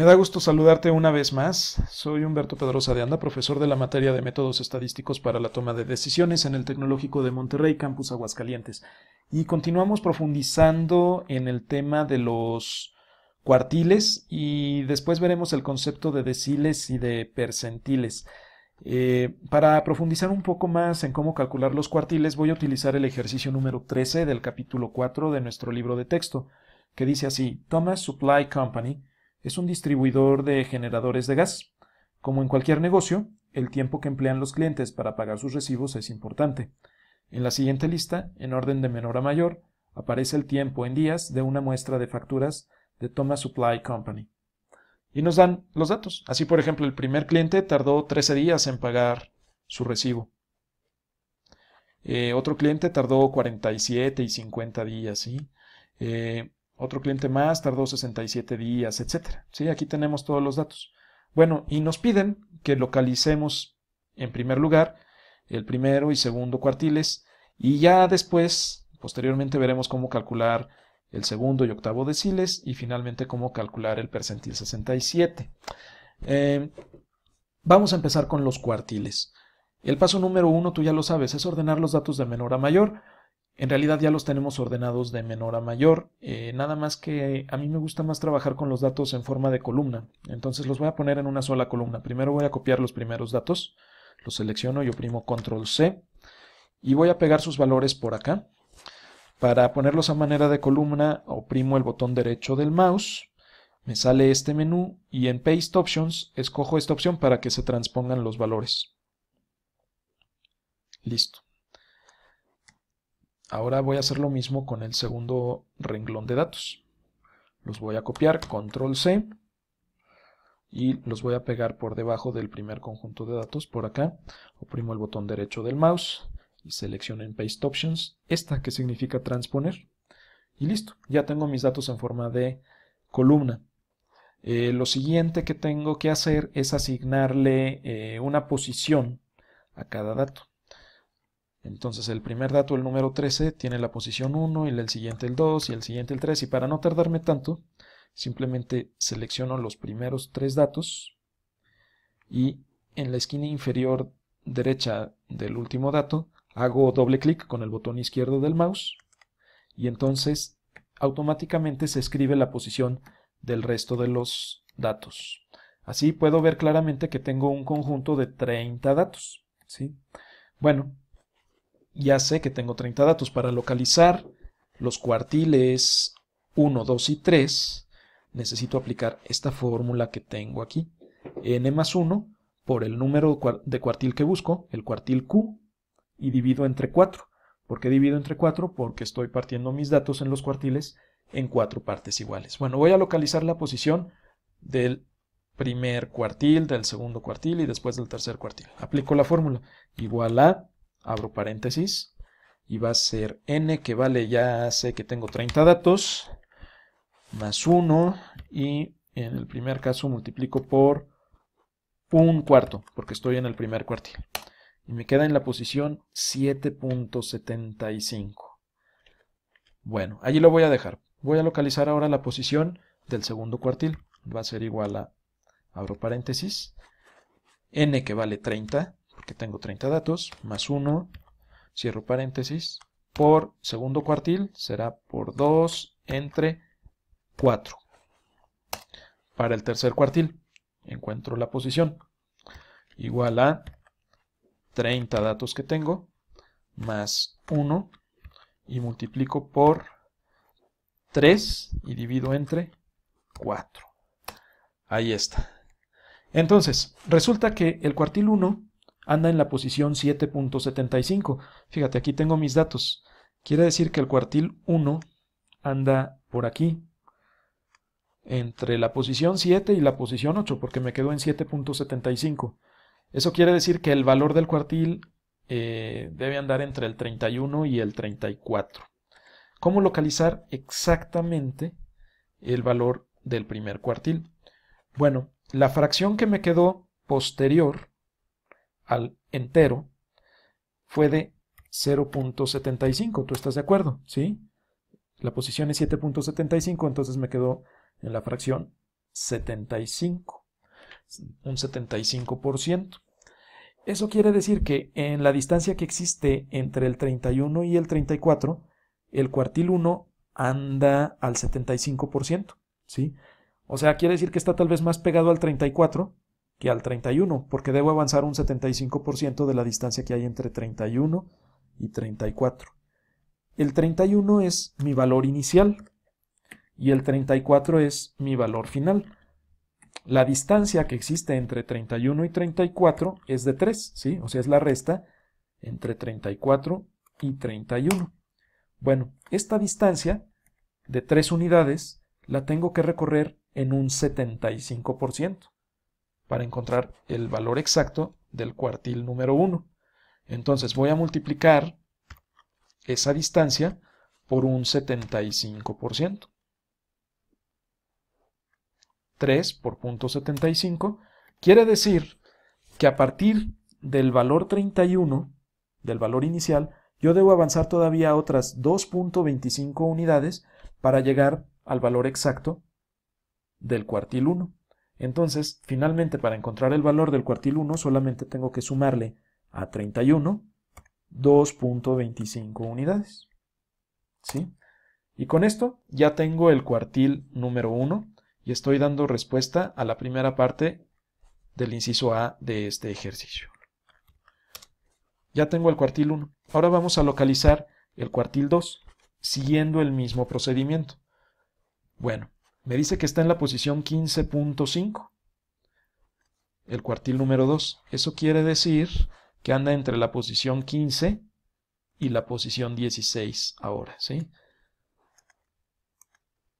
Me da gusto saludarte una vez más. Soy Humberto Pedrosa de Anda, profesor de la materia de métodos estadísticos para la toma de decisiones en el Tecnológico de Monterrey, Campus Aguascalientes. Y continuamos profundizando en el tema de los cuartiles y después veremos el concepto de deciles y de percentiles. Eh, para profundizar un poco más en cómo calcular los cuartiles, voy a utilizar el ejercicio número 13 del capítulo 4 de nuestro libro de texto, que dice así, Thomas Supply Company es un distribuidor de generadores de gas. Como en cualquier negocio, el tiempo que emplean los clientes para pagar sus recibos es importante. En la siguiente lista, en orden de menor a mayor, aparece el tiempo en días de una muestra de facturas de Thomas Supply Company. Y nos dan los datos. Así, por ejemplo, el primer cliente tardó 13 días en pagar su recibo. Eh, otro cliente tardó 47 y 50 días, ¿sí? Eh, otro cliente más tardó 67 días, etc. ¿Sí? Aquí tenemos todos los datos. Bueno, y nos piden que localicemos en primer lugar el primero y segundo cuartiles y ya después, posteriormente veremos cómo calcular el segundo y octavo deciles y finalmente cómo calcular el percentil 67. Em, vamos a empezar con los cuartiles. El paso número uno, tú ya lo sabes, es ordenar los datos de menor a mayor. En realidad ya los tenemos ordenados de menor a mayor, eh, nada más que a mí me gusta más trabajar con los datos en forma de columna, entonces los voy a poner en una sola columna. Primero voy a copiar los primeros datos, los selecciono y oprimo control C y voy a pegar sus valores por acá. Para ponerlos a manera de columna oprimo el botón derecho del mouse, me sale este menú y en Paste Options escojo esta opción para que se transpongan los valores. Listo. Ahora voy a hacer lo mismo con el segundo renglón de datos. Los voy a copiar, control C, y los voy a pegar por debajo del primer conjunto de datos, por acá. Oprimo el botón derecho del mouse y selecciono en Paste Options, esta que significa transponer. Y listo, ya tengo mis datos en forma de columna. Eh, lo siguiente que tengo que hacer es asignarle eh, una posición a cada dato. Entonces el primer dato, el número 13, tiene la posición 1 y el siguiente el 2 y el siguiente el 3. Y para no tardarme tanto, simplemente selecciono los primeros tres datos y en la esquina inferior derecha del último dato hago doble clic con el botón izquierdo del mouse y entonces automáticamente se escribe la posición del resto de los datos. Así puedo ver claramente que tengo un conjunto de 30 datos. ¿sí? Bueno, ya sé que tengo 30 datos para localizar los cuartiles 1, 2 y 3. Necesito aplicar esta fórmula que tengo aquí. n más 1 por el número de cuartil que busco, el cuartil q, y divido entre 4. ¿Por qué divido entre 4? Porque estoy partiendo mis datos en los cuartiles en cuatro partes iguales. Bueno, voy a localizar la posición del primer cuartil, del segundo cuartil y después del tercer cuartil. Aplico la fórmula. Igual a abro paréntesis, y va a ser n que vale, ya sé que tengo 30 datos, más 1, y en el primer caso multiplico por un cuarto, porque estoy en el primer cuartil. Y me queda en la posición 7.75. Bueno, allí lo voy a dejar. Voy a localizar ahora la posición del segundo cuartil. Va a ser igual a, abro paréntesis, n que vale 30, porque tengo 30 datos, más 1, cierro paréntesis, por segundo cuartil será por 2 entre 4. Para el tercer cuartil encuentro la posición igual a 30 datos que tengo más 1 y multiplico por 3 y divido entre 4. Ahí está. Entonces, resulta que el cuartil 1 anda en la posición 7.75. Fíjate, aquí tengo mis datos. Quiere decir que el cuartil 1 anda por aquí, entre la posición 7 y la posición 8, porque me quedo en 7.75. Eso quiere decir que el valor del cuartil eh, debe andar entre el 31 y el 34. ¿Cómo localizar exactamente el valor del primer cuartil? Bueno, la fracción que me quedó posterior al entero fue de 0.75. ¿Tú estás de acuerdo? ¿Sí? La posición es 7.75, entonces me quedó en la fracción 75, un 75%. Eso quiere decir que en la distancia que existe entre el 31 y el 34, el cuartil 1 anda al 75%, ¿sí? O sea, quiere decir que está tal vez más pegado al 34 que al 31, porque debo avanzar un 75% de la distancia que hay entre 31 y 34. El 31 es mi valor inicial y el 34 es mi valor final. La distancia que existe entre 31 y 34 es de 3, ¿sí? O sea, es la resta entre 34 y 31. Bueno, esta distancia de 3 unidades la tengo que recorrer en un 75% para encontrar el valor exacto del cuartil número 1. Entonces voy a multiplicar esa distancia por un 75%. 3 por 0.75 quiere decir que a partir del valor 31, del valor inicial, yo debo avanzar todavía otras 2.25 unidades para llegar al valor exacto del cuartil 1. Entonces, finalmente para encontrar el valor del cuartil 1 solamente tengo que sumarle a 31 2.25 unidades. ¿Sí? Y con esto ya tengo el cuartil número 1 y estoy dando respuesta a la primera parte del inciso A de este ejercicio. Ya tengo el cuartil 1. Ahora vamos a localizar el cuartil 2 siguiendo el mismo procedimiento. Bueno, me dice que está en la posición 15.5, el cuartil número 2. Eso quiere decir que anda entre la posición 15 y la posición 16 ahora, ¿sí?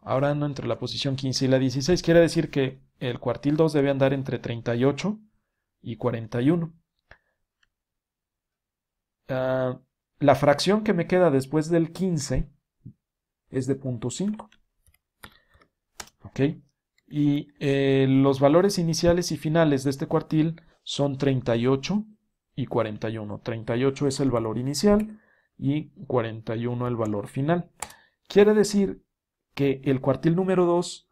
Ahora anda entre la posición 15 y la 16, quiere decir que el cuartil 2 debe andar entre 38 y 41. Ah, la fracción que me queda después del 15 es de punto .5. ¿ok? Y eh, los valores iniciales y finales de este cuartil son 38 y 41. 38 es el valor inicial y 41 el valor final. Quiere decir que el cuartil número 2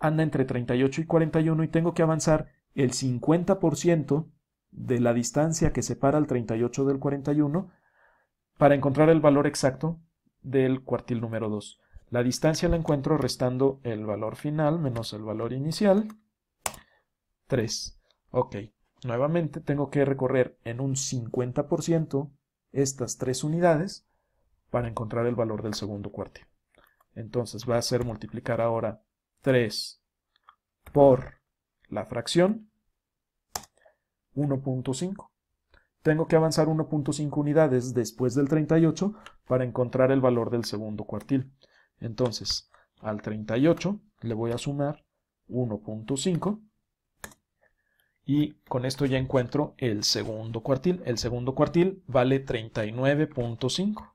anda entre 38 y 41 y tengo que avanzar el 50% de la distancia que separa el 38 del 41 para encontrar el valor exacto del cuartil número 2. La distancia la encuentro restando el valor final menos el valor inicial. 3. Ok. Nuevamente tengo que recorrer en un 50% estas tres unidades para encontrar el valor del segundo cuartil. Entonces va a ser multiplicar ahora 3 por la fracción 1.5. Tengo que avanzar 1.5 unidades después del 38 para encontrar el valor del segundo cuartil. Entonces, al 38 le voy a sumar 1.5 y con esto ya encuentro el segundo cuartil. El segundo cuartil vale 39.5.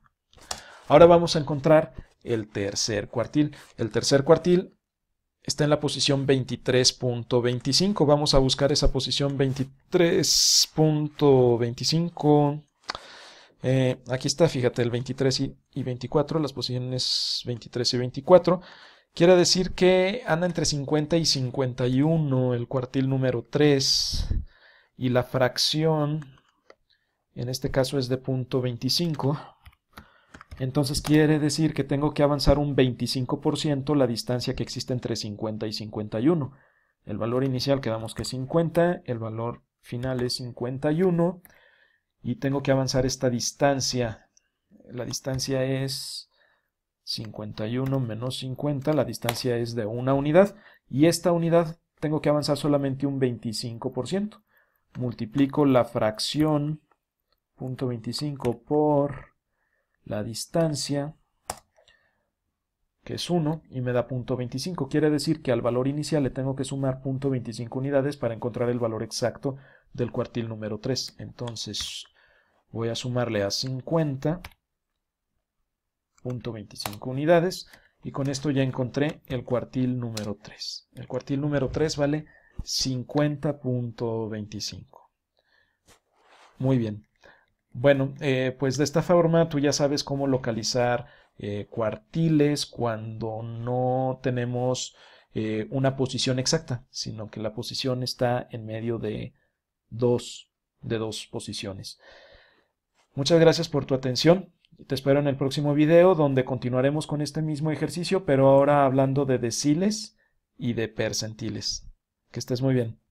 Ahora vamos a encontrar el tercer cuartil. El tercer cuartil está en la posición 23.25. Vamos a buscar esa posición 23.25. Eh, aquí está, fíjate, el 23 y, 24, las posiciones 23 y 24. Quiere decir que anda entre 50 y 51 el cuartil número 3 y la fracción, en este caso es de punto 25. Entonces quiere decir que tengo que avanzar un 25% la distancia que existe entre 50 y 51. El valor inicial quedamos que es 50, el valor final es 51 y tengo que avanzar esta distancia. La distancia es 51 menos 50, la distancia es de una unidad y esta unidad tengo que avanzar solamente un 25%. Multiplico la fracción .25 por la distancia que es 1 y me da .25, Quiere decir que al valor inicial le tengo que sumar .25 unidades para encontrar el valor exacto del cuartil número 3. Entonces voy a sumarle a 50.25 unidades y con esto ya encontré el cuartil número 3. El cuartil número 3 vale 50.25. Muy bien. Bueno, eh, pues de esta forma tú ya sabes cómo localizar eh, cuartiles cuando no tenemos eh, una posición exacta, sino que la posición está en medio de dos, de dos posiciones. Muchas gracias por tu atención. Te espero en el próximo video donde continuaremos con este mismo ejercicio, pero ahora hablando de deciles y de percentiles. Que estés muy bien.